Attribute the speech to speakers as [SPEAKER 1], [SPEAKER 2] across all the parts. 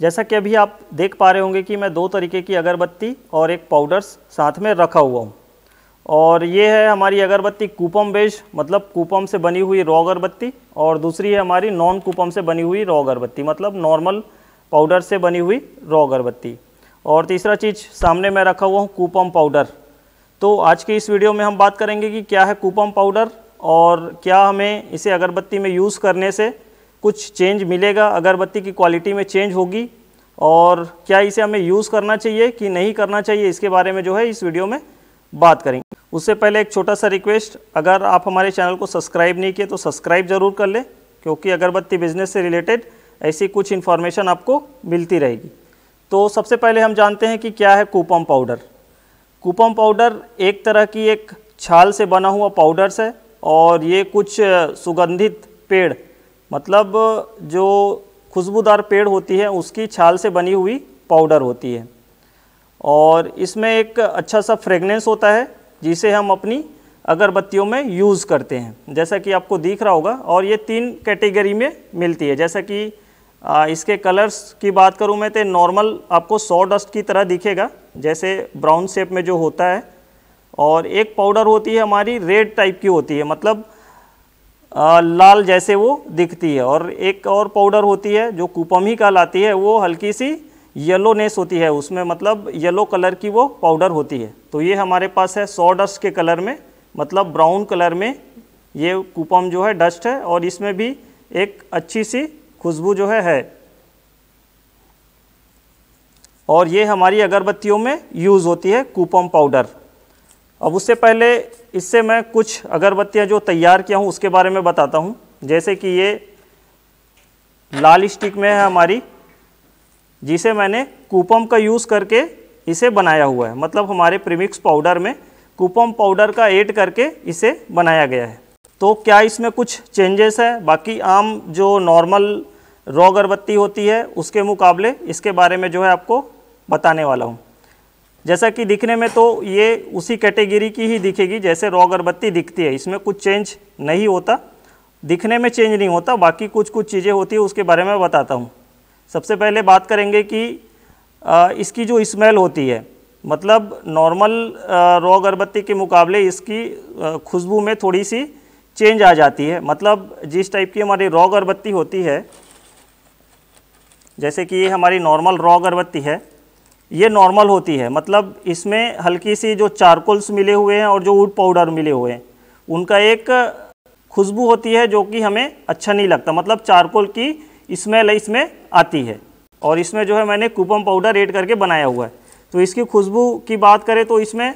[SPEAKER 1] जैसा कि अभी आप देख पा रहे होंगे कि मैं दो तरीके की अगरबत्ती और एक पाउडर्स साथ में रखा हुआ हूँ और ये है हमारी अगरबत्ती कूपम बेज मतलब कूपम से बनी हुई रॉ अगरबत्ती और दूसरी है हमारी नॉन कूपम से बनी हुई रॉ अगरबत्ती मतलब नॉर्मल पाउडर से बनी हुई रॉ अगरबत्ती और तीसरा चीज़ सामने मैं रखा हुआ हूँ कूपम पाउडर तो आज की इस वीडियो में हम बात करेंगे कि क्या है कूपम पाउडर और क्या हमें इसे अगरबत्ती में यूज़ करने से कुछ चेंज मिलेगा अगरबत्ती की क्वालिटी में चेंज होगी और क्या इसे हमें यूज़ करना चाहिए कि नहीं करना चाहिए इसके बारे में जो है इस वीडियो में बात करेंगे उससे पहले एक छोटा सा रिक्वेस्ट अगर आप हमारे चैनल को सब्सक्राइब नहीं किए तो सब्सक्राइब ज़रूर कर लें क्योंकि अगरबत्ती बिजनेस से रिलेटेड ऐसी कुछ इन्फॉर्मेशन आपको मिलती रहेगी तो सबसे पहले हम जानते हैं कि क्या है कूपम पाउडर कूपम पाउडर एक तरह की एक छाल से बना हुआ पाउडर्स है और ये कुछ सुगंधित पेड़ मतलब जो खुशबूदार पेड़ होती है उसकी छाल से बनी हुई पाउडर होती है और इसमें एक अच्छा सा फ्रेगनेंस होता है जिसे हम अपनी अगरबत्तियों में यूज़ करते हैं जैसा कि आपको दिख रहा होगा और ये तीन कैटेगरी में मिलती है जैसा कि इसके कलर्स की बात करूँ मैं तो नॉर्मल आपको सौ डस्ट की तरह दिखेगा जैसे ब्राउन शेप में जो होता है और एक पाउडर होती है हमारी रेड टाइप की होती है मतलब लाल जैसे वो दिखती है और एक और पाउडर होती है जो कुपम ही कहलाती है वो हल्की सी येलोनेस होती है उसमें मतलब येलो कलर की वो पाउडर होती है तो ये हमारे पास है सौ डस्ट के कलर में मतलब ब्राउन कलर में ये कुपम जो है डस्ट है और इसमें भी एक अच्छी सी खुशबू जो है है और ये हमारी अगरबत्तियों में यूज़ होती है कुपम पाउडर अब उससे पहले इससे मैं कुछ अगरबत्तियाँ जो तैयार किया हूँ उसके बारे में बताता हूँ जैसे कि ये लाल स्टिक में है हमारी जिसे मैंने कूपम का यूज़ करके इसे बनाया हुआ है मतलब हमारे प्रीमिक्स पाउडर में कूपम पाउडर का ऐड करके इसे बनाया गया है तो क्या इसमें कुछ चेंजेस है बाकी आम जो नॉर्मल रॉ अगरबत्ती होती है उसके मुकाबले इसके बारे में जो है आपको बताने वाला हूँ जैसा कि दिखने में तो ये उसी कैटेगरी की ही दिखेगी जैसे रॉ अगरबत्ती दिखती है इसमें कुछ चेंज नहीं होता दिखने में चेंज नहीं होता बाकी कुछ कुछ चीज़ें होती है उसके बारे में बताता हूँ सबसे पहले बात करेंगे कि इसकी जो स्मेल होती है मतलब नॉर्मल रॉ अगरबत्ती के मुकाबले इसकी खुशबू में थोड़ी सी चेंज आ जाती है मतलब जिस टाइप की हमारी रॉ अगरबत्ती होती है जैसे कि ये हमारी नॉर्मल रॉ अगरबत्ती है ये नॉर्मल होती है मतलब इसमें हल्की सी जो चारकोल्स मिले हुए हैं और जो वुड पाउडर मिले हुए हैं उनका एक खुशबू होती है जो कि हमें अच्छा नहीं लगता मतलब चारकोल की स्मेल इसमें आती है और इसमें जो है मैंने कूपम पाउडर एड करके बनाया हुआ है तो इसकी खुशबू की बात करें तो इसमें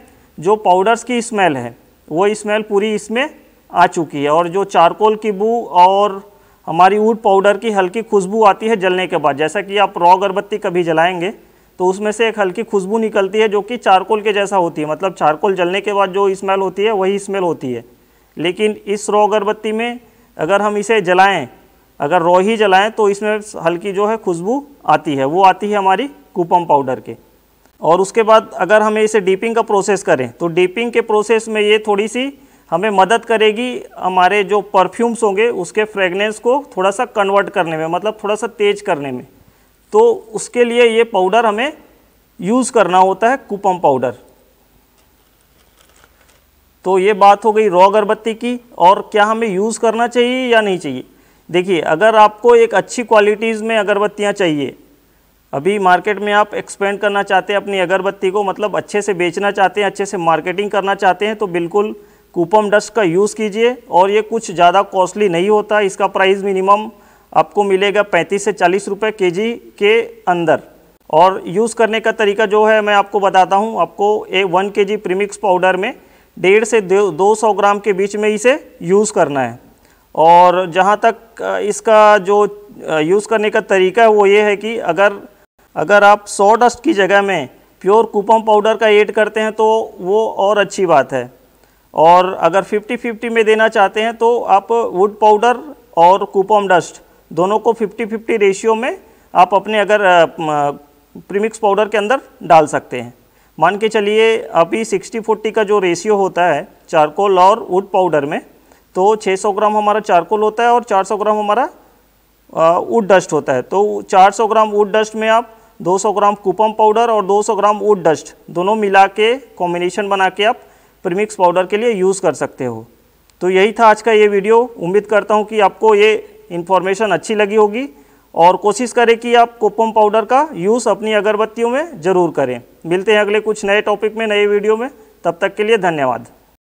[SPEAKER 1] जो पाउडर्स की स्मेल है वो स्मेल पूरी इसमें आ चुकी है और जो चारकोल की बू और हमारी वुड पाउडर की हल्की खुशबू आती है जलने के बाद जैसा कि आप रॉ अगरबत्ती कभी जलाएंगे तो उसमें से एक हल्की खुशबू निकलती है जो कि चारकोल के जैसा होती है मतलब चारकोल जलने के बाद जो स्मेल होती है वही स्मेल होती है लेकिन इस रो अगरबत्ती में अगर हम इसे जलाएं अगर रो ही जलाएं तो इसमें हल्की जो है खुशबू आती है वो आती है हमारी कूपम पाउडर के और उसके बाद अगर हमें इसे डीपिंग का प्रोसेस करें तो डीपिंग के प्रोसेस में ये थोड़ी सी हमें मदद करेगी हमारे जो परफ्यूम्स होंगे उसके फ्रेगनेंस को थोड़ा सा कन्वर्ट करने में मतलब थोड़ा सा तेज करने में तो उसके लिए ये पाउडर हमें यूज़ करना होता है कुपम पाउडर तो ये बात हो गई रॉ अगरबत्ती की और क्या हमें यूज़ करना चाहिए या नहीं चाहिए देखिए अगर आपको एक अच्छी क्वालिटीज़ में अगरबत्तियाँ चाहिए अभी मार्केट में आप एक्सपेंड करना चाहते हैं अपनी अगरबत्ती को मतलब अच्छे से बेचना चाहते हैं अच्छे से मार्केटिंग करना चाहते हैं तो बिल्कुल कूपम डस्ट का यूज़ कीजिए और ये कुछ ज़्यादा कॉस्टली नहीं होता इसका प्राइस मिनिमम आपको मिलेगा पैंतीस से चालीस रुपये के जी के अंदर और यूज़ करने का तरीका जो है मैं आपको बताता हूँ आपको ए वन के जी प्रीमिक्स पाउडर में डेढ़ से दो सौ ग्राम के बीच में इसे यूज़ करना है और जहाँ तक इसका जो यूज़ करने का तरीका है वो ये है कि अगर अगर आप सौ डस्ट की जगह में प्योर कूपम पाउडर का ऐड करते हैं तो वो और अच्छी बात है और अगर 50-50 में देना चाहते हैं तो आप वुड पाउडर और कूपम डस्ट दोनों को 50-50 रेशियो में आप अपने अगर प्रीमिक्स पाउडर के अंदर डाल सकते हैं मान के चलिए अभी 60-40 का जो रेशियो होता है चारकोल और वुड पाउडर में तो 600 ग्राम हमारा चारकोल होता है और 400 ग्राम हमारा वुड डस्ट होता है तो 400 ग्राम वुड डस्ट में आप 200 ग्राम कुपम पाउडर और 200 ग्राम वुड डस्ट दोनों मिला के कॉम्बिनेशन बना के आप प्रीमिक्स पाउडर के लिए यूज़ कर सकते हो तो यही था आज का ये वीडियो उम्मीद करता हूँ कि आपको ये इन्फॉर्मेशन अच्छी लगी होगी और कोशिश करें कि आप कोपम पाउडर का यूज़ अपनी अगरबत्तियों में ज़रूर करें मिलते हैं अगले कुछ नए टॉपिक में नए वीडियो में तब तक के लिए धन्यवाद